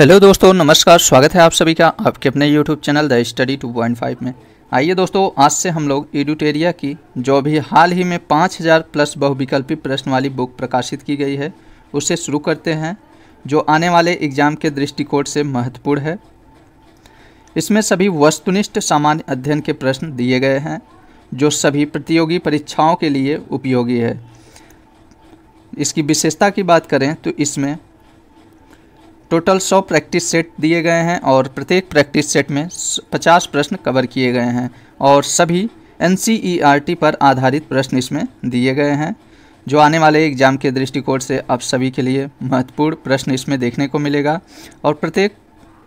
hello दोस्तों नमस्कार स्वागत है आप सभी का आपके अपने यूट्यूब चैनल द स्टडी 2.5 में आइए दोस्तों आज से हम लोग एडुटेरिया की जो अभी हाल ही में 5000 प्लस बहुविकल्पी प्रश्न वाली बुक प्रकाशित की गई है उसे शुरू करते हैं जो आने वाले एग्जाम के दृष्टिकोण से महत्वपूर्ण है इसमें सभी वस्तुनिष्ठ सामान्य अध्ययन के प्रश्न दिए गए हैं जो सभी प्रतियोगी परीक्षाओं के लिए उपयोगी है इसकी विशेषता की बात करें तो इसमें टोटल सौ प्रैक्टिस सेट दिए गए हैं और प्रत्येक प्रैक्टिस सेट में पचास प्रश्न कवर किए गए हैं और सभी एन e पर आधारित प्रश्न इसमें दिए गए हैं जो आने वाले एग्जाम के दृष्टिकोण से आप सभी के लिए महत्वपूर्ण प्रश्न इसमें देखने को मिलेगा और प्रत्येक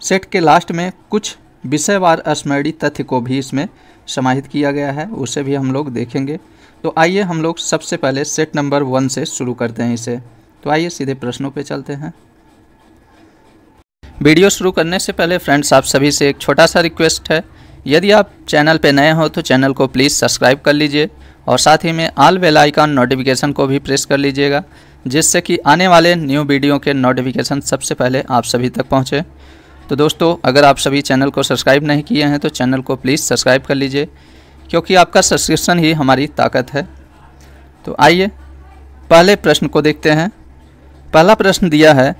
सेट के लास्ट में कुछ विषयवार स्मरणीय तथ्य को भी इसमें समाहित किया गया है उसे भी हम लोग देखेंगे तो आइए हम लोग सबसे पहले सेट नंबर वन से शुरू करते हैं इसे तो आइए सीधे प्रश्नों पे चलते हैं वीडियो शुरू करने से पहले फ्रेंड्स आप सभी से एक छोटा सा रिक्वेस्ट है यदि आप चैनल पर नए हो तो चैनल को प्लीज़ सब्सक्राइब कर लीजिए और साथ ही में आल बेल आइकन नोटिफिकेशन को भी प्रेस कर लीजिएगा जिससे कि आने वाले न्यू वीडियो के नोटिफिकेशन सबसे पहले आप सभी तक पहुँचे तो दोस्तों अगर आप सभी चैनल को सब्सक्राइब नहीं किए हैं तो चैनल को प्लीज़ सब्सक्राइब कर लीजिए क्योंकि आपका सब्सक्रिप्शन ही हमारी ताकत है तो आइए पहले प्रश्न को देखते हैं पहला प्रश्न दिया है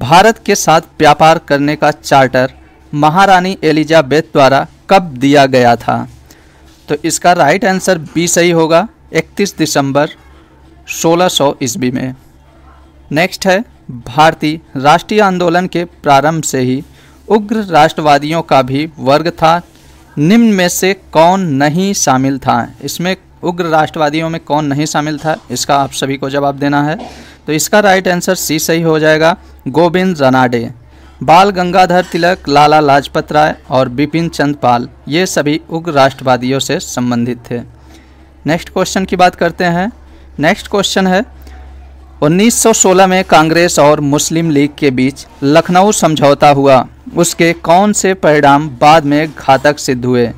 भारत के साथ व्यापार करने का चार्टर महारानी एलिजाबेथ द्वारा कब दिया गया था तो इसका राइट आंसर बी सही होगा 31 दिसंबर 1600 सौ ईस्वी में नेक्स्ट है भारतीय राष्ट्रीय आंदोलन के प्रारंभ से ही उग्र राष्ट्रवादियों का भी वर्ग था निम्न में से कौन नहीं शामिल था इसमें उग्र राष्ट्रवादियों में कौन नहीं शामिल था इसका आप सभी को जवाब देना है तो इसका राइट आंसर सी सही हो जाएगा गोविंद रनाडे बाल गंगाधर तिलक लाला लाजपत राय और बिपिन चंद पाल ये सभी उग्र राष्ट्रवादियों से संबंधित थे नेक्स्ट क्वेश्चन की बात करते हैं नेक्स्ट क्वेश्चन है 1916 में कांग्रेस और मुस्लिम लीग के बीच लखनऊ समझौता हुआ उसके कौन से परिणाम बाद में घातक सिद्ध हुए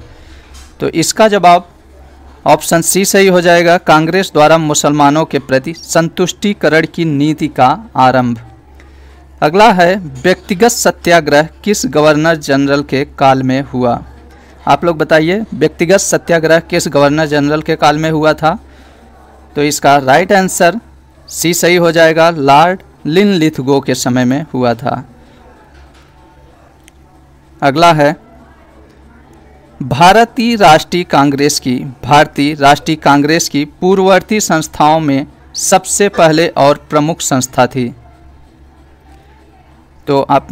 तो इसका जवाब ऑप्शन सी सही हो जाएगा कांग्रेस द्वारा मुसलमानों के प्रति संतुष्टिकरण की नीति का आरंभ अगला है व्यक्तिगत सत्याग्रह किस गवर्नर जनरल के काल में हुआ आप लोग बताइए व्यक्तिगत सत्याग्रह किस गवर्नर जनरल के काल में हुआ था तो इसका राइट आंसर सी सही हो जाएगा लॉर्ड लिन लिथगो के समय में हुआ था अगला है भारतीय राष्ट्रीय कांग्रेस की भारतीय राष्ट्रीय कांग्रेस की पूर्ववर्ती संस्थाओं में सबसे पहले और प्रमुख संस्था थी तो आप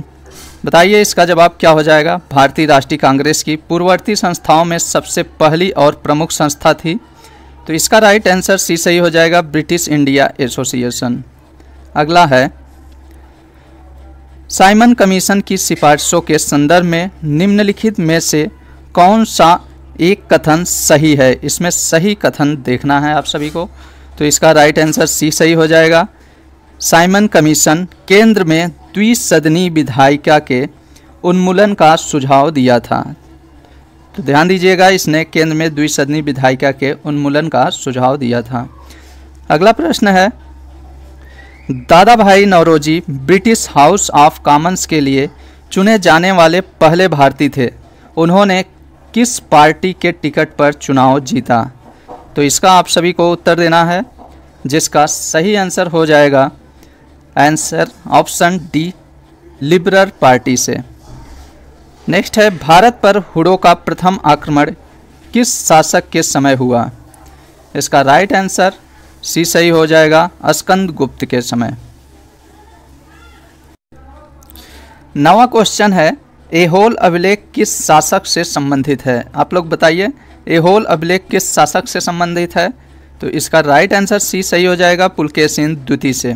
बताइए इसका जवाब क्या हो जाएगा भारतीय राष्ट्रीय कांग्रेस की पूर्ववर्ती संस्थाओं में सबसे पहली और प्रमुख संस्था थी तो इसका राइट आंसर सी सही हो जाएगा ब्रिटिश इंडिया एसोसिएशन अगला है साइमन कमीशन की सिफारिशों के संदर्भ में निम्नलिखित में से कौन सा एक कथन सही है इसमें सही कथन देखना है आप सभी को तो इसका राइट आंसर सी सही हो जाएगा साइमन कमीशन केंद्र में द्विसदनी विधायिका के उन्मूलन का सुझाव दिया था तो ध्यान दीजिएगा इसने केंद्र में द्विसदनी विधायिका के उन्मूलन का सुझाव दिया था अगला प्रश्न है Dadabhai Naoroji British House of Commons के लिए चुने जाने वाले पहले भारतीय थे उन्होंने किस पार्टी के टिकट पर चुनाव जीता तो इसका आप सभी को उत्तर देना है जिसका सही आंसर हो जाएगा answer option D Liberal party से नेक्स्ट है भारत पर हुडो का प्रथम आक्रमण किस शासक के समय हुआ इसका राइट आंसर सी सही हो जाएगा अस्कंद गुप्त के समय नवा क्वेश्चन है एहोल अभिलेख किस शासक से संबंधित है आप लोग बताइए एहोल अभिलेख किस शासक से संबंधित है तो इसका राइट आंसर सी सही हो जाएगा पुलकेशन द्वितीय से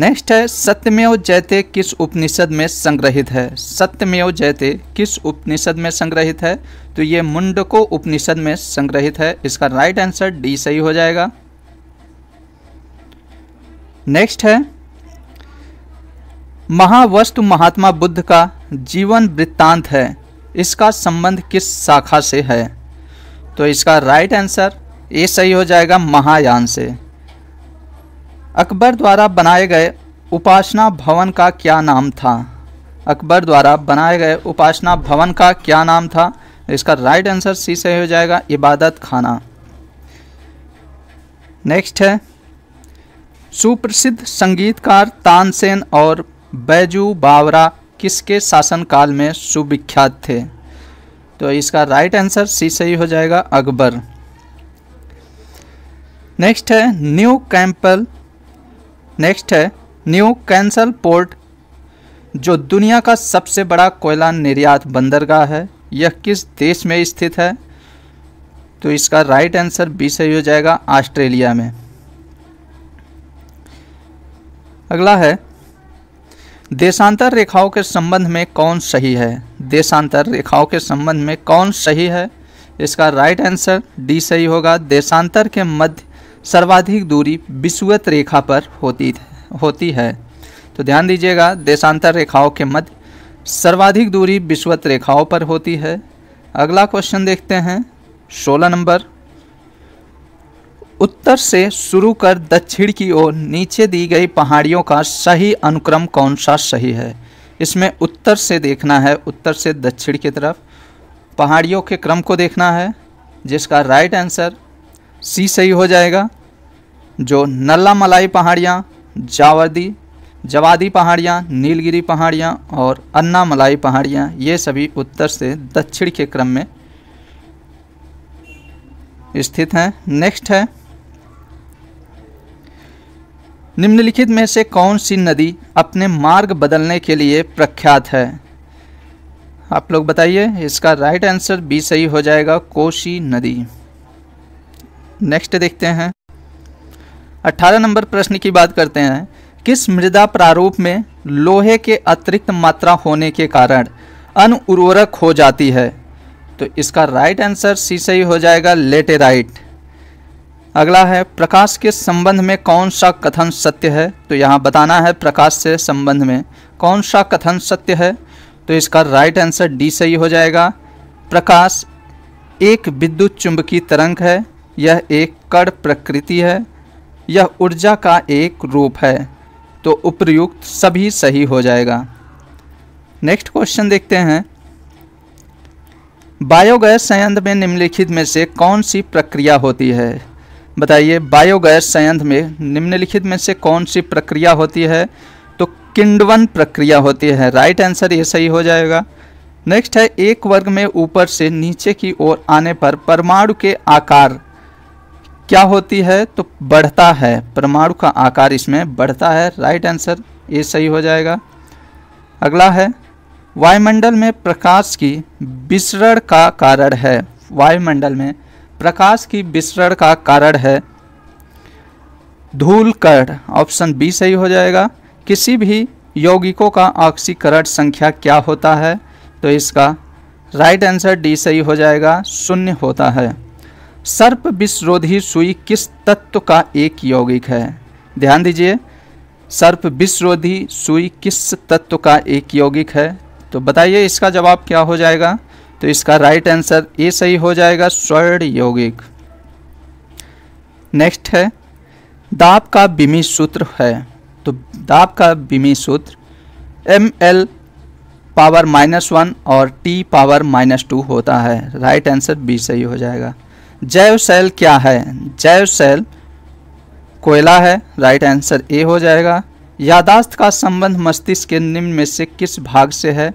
नेक्स्ट है सत्यमेव जयते किस उपनिषद में संग्रहित है सत्यमेव जयते किस उपनिषद में संग्रहित है तो ये मुंडको उपनिषद में संग्रहित है इसका राइट आंसर डी सही हो जाएगा नेक्स्ट है महावस्तु महात्मा बुद्ध का जीवन वृत्तांत है इसका संबंध किस शाखा से है तो इसका राइट आंसर ये सही हो जाएगा महायान से अकबर द्वारा बनाए गए उपासना भवन का क्या नाम था अकबर द्वारा बनाए गए उपासना भवन का क्या नाम था इसका राइट आंसर सी सही हो जाएगा इबादत खाना नेक्स्ट है सुप्रसिद्ध संगीतकार तानसेन और बैजू बावरा किसके शासनकाल में सुविख्यात थे तो इसका राइट आंसर सी सही हो जाएगा अकबर नेक्स्ट है न्यू कैंपल नेक्स्ट है न्यू कैंसल पोर्ट जो दुनिया का सबसे बड़ा कोयला निर्यात बंदरगाह है यह किस देश में स्थित है तो इसका राइट आंसर बी सही हो जाएगा ऑस्ट्रेलिया में अगला है देशांतर रेखाओं के संबंध में कौन सही है देशांतर रेखाओं के संबंध में कौन सही है इसका राइट आंसर डी सही होगा देशांतर के मध्य सर्वाधिक दूरी विषुवत रेखा पर होती होती है तो ध्यान दीजिएगा देशांतर रेखाओं के मध्य सर्वाधिक दूरी विषुवत रेखाओं पर होती है अगला क्वेश्चन देखते हैं सोलह नंबर उत्तर से शुरू कर दक्षिण की ओर नीचे दी गई पहाड़ियों का सही अनुक्रम कौन सा सही है इसमें उत्तर से देखना है उत्तर से दक्षिण की तरफ पहाड़ियों के क्रम को देखना है जिसका राइट आंसर सी सही हो जाएगा जो नल्ला मलाई पहाड़ियाँ जावर्दी जवादी पहाड़ियाँ नीलगिरी पहाड़ियाँ और अन्ना मलाई पहाड़ियाँ ये सभी उत्तर से दक्षिण के क्रम में स्थित हैं नेक्स्ट है निम्नलिखित में से कौन सी नदी अपने मार्ग बदलने के लिए प्रख्यात है आप लोग बताइए इसका राइट आंसर बी सही हो जाएगा कोशी नदी नेक्स्ट देखते हैं 18 नंबर प्रश्न की बात करते हैं किस मृदा प्रारूप में लोहे के अतिरिक्त मात्रा होने के कारण अन उर्वरक हो जाती है तो इसका राइट आंसर सी सही हो जाएगा लेटेराइट अगला है प्रकाश के संबंध में कौन सा कथन सत्य है तो यहाँ बताना है प्रकाश से संबंध में कौन सा कथन सत्य है तो इसका राइट आंसर डी सही हो जाएगा प्रकाश एक विद्युत चुंबकीय तरंग है यह एक कड़ प्रकृति है यह ऊर्जा का एक रूप है तो उपयुक्त सभी सही हो जाएगा नेक्स्ट क्वेश्चन देखते हैं बायोगैस संयंत्र में निम्नलिखित में से कौन सी प्रक्रिया होती है बताइए बायोगैस संयंत्र में निम्नलिखित में से कौन सी प्रक्रिया होती है तो किंडवन प्रक्रिया होती है राइट आंसर ये सही हो जाएगा नेक्स्ट है एक वर्ग में ऊपर से नीचे की ओर आने पर परमाणु के आकार क्या होती है तो बढ़ता है परमाणु का आकार इसमें बढ़ता है राइट आंसर ये सही हो जाएगा अगला है वायुमंडल में प्रकाश की विसरण का कारण है वायुमंडल में प्रकाश की विसरण का कारण है धूल कर्ण ऑप्शन बी सही हो जाएगा किसी भी यौगिकों का ऑक्सीकरण संख्या क्या होता है तो इसका राइट आंसर डी सही हो जाएगा शून्य होता है सर्प विषरोधी सुई किस तत्व का एक यौगिक है ध्यान दीजिए सर्प विषरोधी सुई किस तत्व का एक यौगिक है तो बताइए इसका जवाब क्या हो जाएगा तो इसका राइट आंसर ए सही हो जाएगा स्वर्ण यौगिक नेक्स्ट है दाब का बिमी सूत्र है तो दाब का बिमी सूत्र M L power minus one और टी पावर माइनस टू होता है राइट आंसर बी सही हो जाएगा जैव सेल क्या है जैव सेल कोयला है राइट आंसर ए हो जाएगा यादाश्त का संबंध मस्तिष्क के निम्न में से किस भाग से है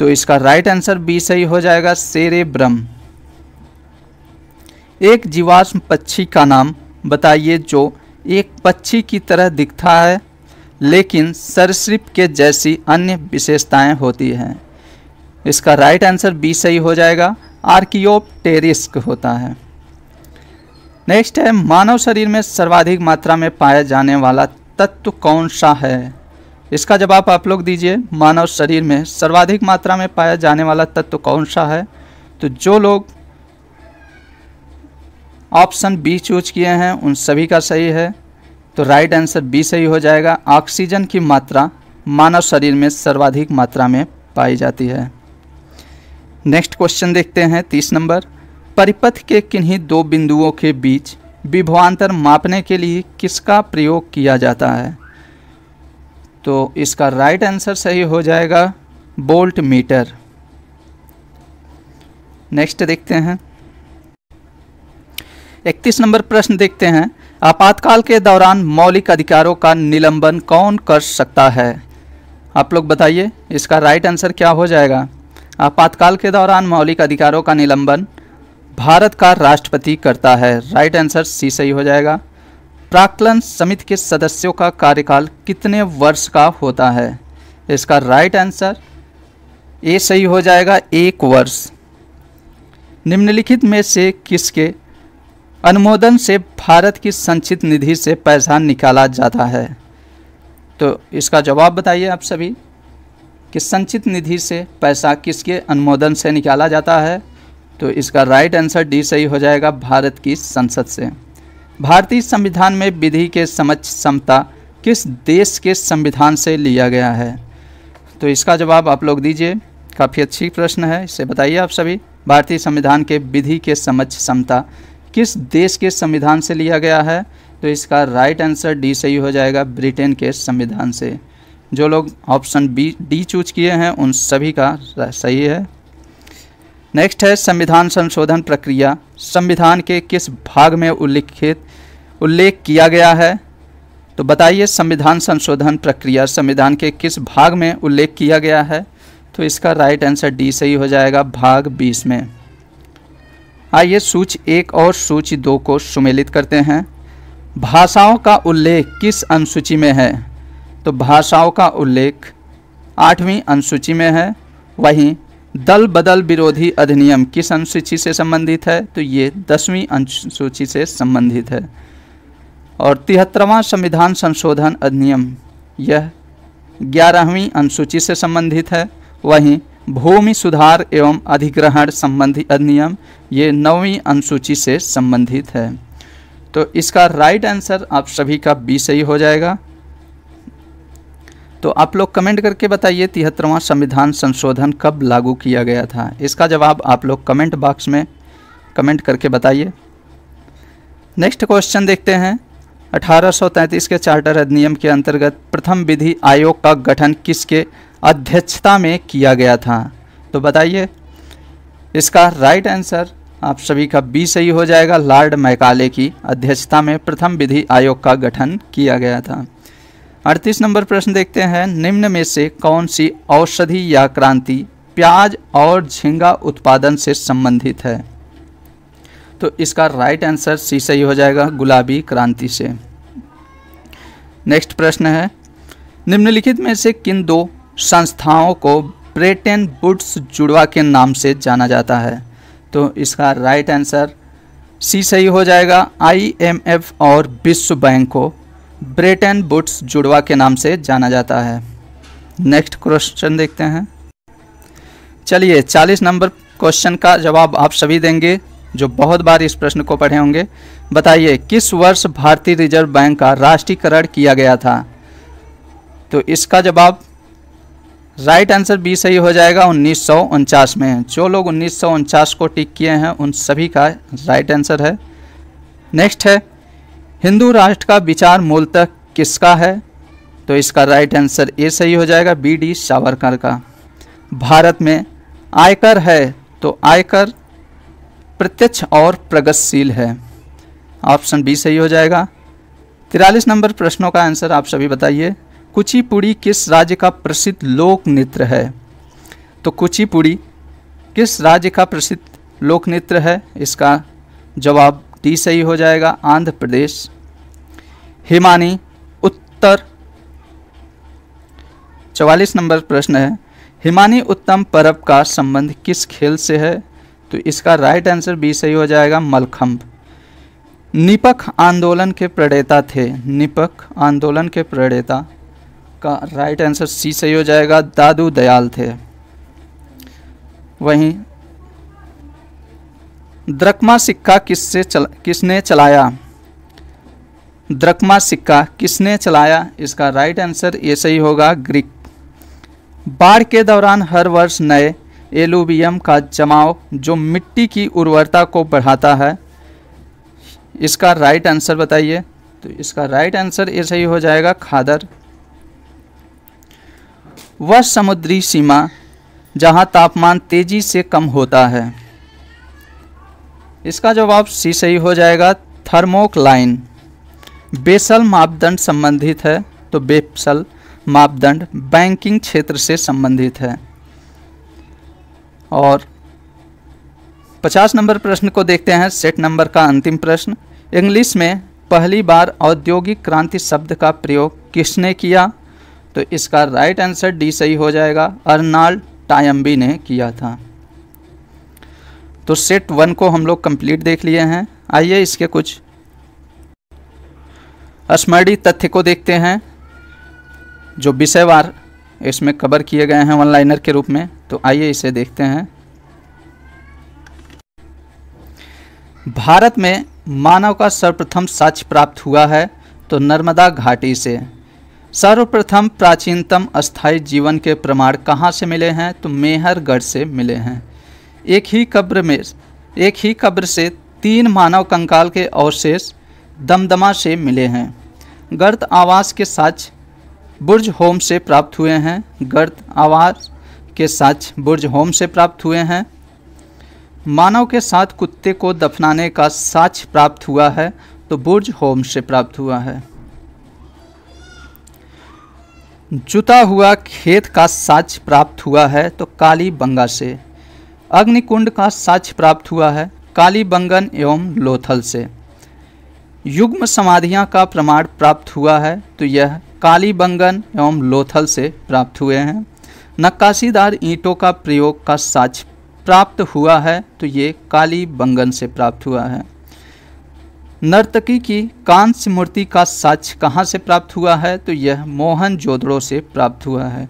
तो इसका राइट आंसर बी सही हो जाएगा सेरे ब्रह्म एक जीवाश्म पक्षी का नाम बताइए जो एक पक्षी की तरह दिखता है लेकिन सरसिप के जैसी अन्य विशेषताएं होती हैं इसका राइट आंसर बी सही हो जाएगा आर्कियोप टेरिस्क होता है नेक्स्ट है मानव शरीर में सर्वाधिक मात्रा में पाया जाने वाला तत्व कौन सा है इसका जवाब आप लोग दीजिए मानव शरीर में सर्वाधिक मात्रा में पाया जाने वाला तत्व कौन सा है तो जो लोग ऑप्शन बी चूज किए हैं उन सभी का सही है तो राइट आंसर बी सही हो जाएगा ऑक्सीजन की मात्रा मानव शरीर में सर्वाधिक मात्रा में पाई जाती है नेक्स्ट क्वेश्चन देखते हैं तीस नंबर परिपथ के किन्हीं दो बिंदुओं के बीच विभवांतर मापने के लिए किसका प्रयोग किया जाता है तो इसका राइट आंसर सही हो जाएगा बोल्ट मीटर नेक्स्ट देखते हैं इकतीस नंबर प्रश्न देखते हैं आपातकाल के दौरान मौलिक अधिकारों का निलंबन कौन कर सकता है आप लोग बताइए इसका राइट आंसर क्या हो जाएगा आपातकाल के दौरान मौलिक अधिकारों का निलंबन भारत का राष्ट्रपति करता है राइट आंसर सी सही हो जाएगा प्राकलन समिति के सदस्यों का कार्यकाल कितने वर्ष का होता है इसका राइट आंसर ए सही हो जाएगा एक वर्ष निम्नलिखित में से किसके अनुमोदन से भारत की संचित निधि से पैसा निकाला जाता है तो इसका जवाब बताइए आप सभी कि संचित निधि से पैसा किसके अनुमोदन से निकाला जाता है तो इसका राइट आंसर डी सही हो जाएगा भारत की संसद से भारतीय संविधान में विधि के समक्ष समता किस देश के संविधान से लिया गया है तो इसका जवाब आप लोग दीजिए काफ़ी अच्छी प्रश्न है इसे बताइए आप सभी भारतीय संविधान के विधि के समक्ष समता किस देश के संविधान से लिया गया है तो इसका राइट आंसर डी सही हो जाएगा ब्रिटेन के संविधान से जो लोग ऑप्शन बी डी चूज किए हैं उन सभी का सही है नेक्स्ट है संविधान संशोधन प्रक्रिया संविधान के किस भाग में उल्लिखित उल्लेख किया गया है तो बताइए संविधान संशोधन प्रक्रिया संविधान के किस भाग में उल्लेख किया गया है तो इसका राइट आंसर डी सही हो जाएगा भाग बीस में आइए सूच एक और सूची दो को सुमेलित करते हैं भाषाओं का उल्लेख किस अनुसूची में है तो भाषाओं का उल्लेख आठवीं अनुसूची में है वहीं दल बदल विरोधी अधिनियम किस अनुसूची से संबंधित है तो ये दसवीं अनुसूची से संबंधित है और तिहत्तरवां संविधान संशोधन अधिनियम यह ग्यारहवीं अनुसूची से संबंधित है वहीं भूमि सुधार एवं अधिग्रहण संबंधी अधिनियम ये नौवीं अनुसूची से संबंधित है तो इसका राइट आंसर आप सभी का बी सही हो जाएगा तो आप लोग कमेंट करके बताइए तिहत्तरवां संविधान संशोधन कब लागू किया गया था इसका जवाब आप लोग कमेंट बॉक्स में कमेंट करके बताइए नेक्स्ट क्वेश्चन देखते हैं 1833 के चार्टर अधिनियम के अंतर्गत प्रथम विधि आयोग का गठन किसके अध्यक्षता में किया गया था तो बताइए इसका राइट आंसर आप सभी का बी सही हो जाएगा लॉर्ड मैकाले की अध्यक्षता में प्रथम विधि आयोग का गठन किया गया था अड़तीस नंबर प्रश्न देखते हैं निम्न में से कौन सी औषधि या क्रांति प्याज और झींगा उत्पादन से संबंधित है तो इसका राइट आंसर सी सही हो जाएगा गुलाबी क्रांति से नेक्स्ट प्रश्न है निम्नलिखित में से किन दो संस्थाओं को ब्रेटेन बुड्स जुड़वा के नाम से जाना जाता है तो इसका राइट आंसर सी सही हो जाएगा आईएमएफ और विश्व बैंक को ब्रेटेन बुड्स जुड़वा के नाम से जाना जाता है नेक्स्ट क्वेश्चन देखते हैं चलिए 40 नंबर क्वेश्चन का जवाब आप सभी देंगे जो बहुत बार इस प्रश्न को पढ़े होंगे बताइए किस वर्ष भारतीय रिजर्व बैंक का राष्ट्रीयकरण किया गया था तो इसका जवाब राइट आंसर बी सही हो जाएगा उन्नीस में जो लोग उन्नीस को टिक किए हैं उन सभी का राइट आंसर है नेक्स्ट है हिंदू राष्ट्र का विचार मूलतः किसका है तो इसका राइट आंसर ए सही हो जाएगा बी डी सावरकर का भारत में आयकर है तो आयकर प्रत्यक्ष और प्रगतिशील है ऑप्शन बी सही हो जाएगा तिरालीस नंबर प्रश्नों का आंसर आप सभी बताइए कुचिपुड़ी किस राज्य का प्रसिद्ध लोक नृत्य है तो कुचिपुड़ी किस राज्य का प्रसिद्ध लोक नृत्य है इसका जवाब डी सही हो जाएगा आंध्र प्रदेश हिमानी उत्तर चवालीस नंबर प्रश्न है हिमानी उत्तम पर्व का संबंध किस खेल से है तो इसका राइट आंसर बी सही हो जाएगा मलखम्ब निपक आंदोलन के प्रणेता थे निपक आंदोलन के प्रणेता का राइट आंसर सी सही हो जाएगा दादू दयाल थे वहीं द्रकमा सिक्का किससे चल किसने चलाया द्रकमा सिक्का किसने चलाया इसका राइट आंसर ये सही होगा ग्रीक बाढ़ के दौरान हर वर्ष नए एलुवियम का जमाव जो मिट्टी की उर्वरता को बढ़ाता है इसका राइट आंसर बताइए तो इसका राइट आंसर ये सही हो जाएगा खादर वह समुद्री सीमा जहां तापमान तेजी से कम होता है इसका जवाब सी सही हो जाएगा थर्मोक्लाइन बेसल मापदंड संबंधित है तो बेसल मापदंड बैंकिंग क्षेत्र से संबंधित है और पचास नंबर प्रश्न को देखते हैं सेट नंबर का अंतिम प्रश्न इंग्लिश में पहली बार औद्योगिक क्रांति शब्द का प्रयोग किसने किया तो इसका राइट आंसर डी सही हो जाएगा अर्नाल्ड टायम्बी ने किया था तो सेट वन को हम लोग कंप्लीट देख लिए हैं आइए इसके कुछ स्मरणीय तथ्य को देखते हैं जो विषयवार इसमें कवर किए गए हैं वन लाइनर के रूप में तो आइए इसे देखते हैं भारत में मानव का सर्वप्रथम साक्ष्य प्राप्त हुआ है तो नर्मदा घाटी से सर्वप्रथम प्राचीनतम अस्थाई जीवन के प्रमाण कहाँ से मिले हैं तो मेहरगढ़ से मिले हैं एक ही कब्र में एक ही कब्र से तीन मानव कंकाल के अवशेष दमदमा से मिले हैं गर्द आवास के साक्ष्य बुर्ज होम से प्राप्त हुए हैं गर्द आवाज के साक्ष बुर्ज होम से प्राप्त हुए हैं मानव के साथ कुत्ते को दफनाने का साक्ष प्राप्त हुआ है तो बुर्ज होम से प्राप्त हुआ है जुता हुआ खेत का साक्ष प्राप्त हुआ है तो काली बंगा से अग्निकुंड का साक्ष प्राप्त हुआ है काली बंगन एवं लोथल से युग्म समाधियां का प्रमाण प्राप्त हुआ है तो यह कालीबंगन एवं लोथल से प्राप्त हुए हैं नक्काशीदार ईंटों का प्रयोग का साक्ष प्राप्त हुआ है तो ये काली बंगन से प्राप्त हुआ है नर्तकी की कांस्य मूर्ति का साक्ष कहाँ से प्राप्त हुआ है तो यह मोहन जोदड़ो से प्राप्त हुआ है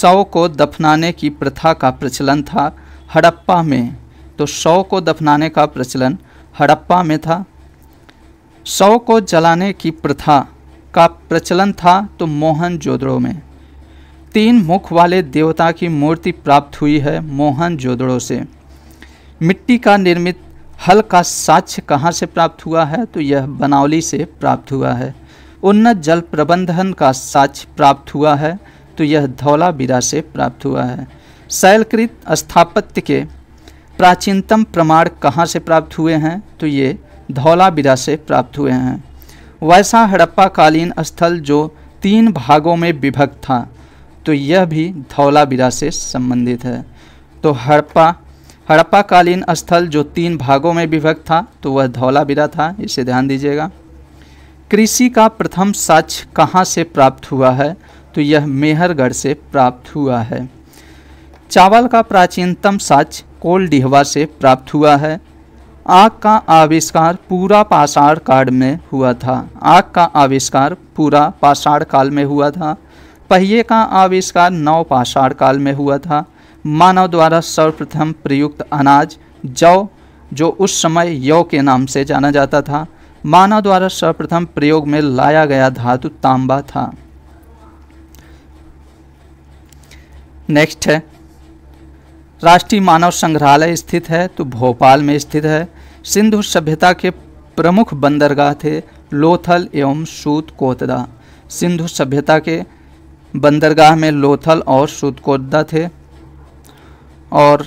शव को दफनाने की प्रथा का प्रचलन था हड़प्पा में तो शव को दफनाने का प्रचलन हड़प्पा में था शव को जलाने की प्रथा का प्रचलन था तो मोहन जोदड़ो में तीन मुख वाले देवता की मूर्ति प्राप्त हुई है मोहन जोदड़ो से मिट्टी का निर्मित हल का साक्ष्य कहाँ से प्राप्त हुआ है तो यह बनावली से प्राप्त हुआ है उन्नत जल प्रबंधन का साक्ष्य प्राप्त हुआ है तो यह धौलाबीरा से प्राप्त हुआ है शैलकृत स्थापत्य के प्राचीनतम प्रमाण कहाँ से प्राप्त हुए हैं तो ये धौलाबीरा से प्राप्त हुए हैं वैसा हड़प्पा कालीन स्थल जो तीन भागों में विभक्त था तो यह भी बिरा से संबंधित है तो हड़प्पा हड़प्पा कालीन स्थल जो तीन भागों में विभक्त था तो वह बिरा था इसे ध्यान दीजिएगा कृषि का प्रथम साक्ष कहाँ से प्राप्त हुआ है तो यह मेहरगढ़ से प्राप्त हुआ है चावल का प्राचीनतम साक्ष कोल डिहवा से प्राप्त हुआ है आग का आविष्कार पूरा पाषाण काल में हुआ था आग का आविष्कार पूरा पाषाण काल में हुआ था पहिए का आविष्कार नव पाषाण काल में हुआ था मानव द्वारा सर्वप्रथम प्रयुक्त अनाज जौ जो उस समय यौ के नाम से जाना जाता था मानव द्वारा सर्वप्रथम प्रयोग में लाया गया धातु तांबा था नेक्स्ट है राष्ट्रीय मानव संग्रहालय स्थित है तो भोपाल में स्थित है सिंधु सभ्यता के प्रमुख बंदरगाह थे लोथल एवं कोतदा सिंधु सभ्यता के बंदरगाह में लोथल और सूतकोतदा थे और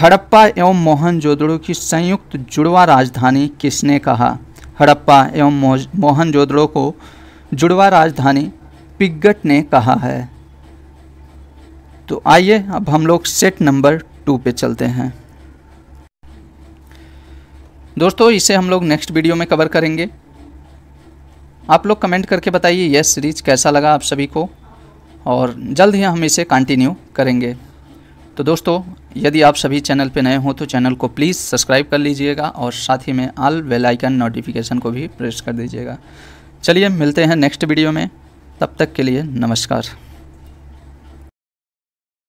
हड़प्पा एवं मोहनजोदड़ो की संयुक्त जुड़वा राजधानी किसने कहा हड़प्पा एवं मोहनजोदड़ो को जुड़वा राजधानी पिगट ने कहा है तो आइए अब हम लोग सेट नंबर टू पे चलते हैं दोस्तों इसे हम लोग नेक्स्ट वीडियो में कवर करेंगे आप लोग कमेंट करके बताइए यह सीरीज कैसा लगा आप सभी को और जल्द ही हम इसे कंटिन्यू करेंगे तो दोस्तों यदि आप सभी चैनल पर नए हों तो चैनल को प्लीज़ सब्सक्राइब कर लीजिएगा और साथ ही में आल वेल आइकन नोटिफिकेशन को भी प्रेस कर दीजिएगा चलिए मिलते हैं नेक्स्ट वीडियो में तब तक के लिए नमस्कार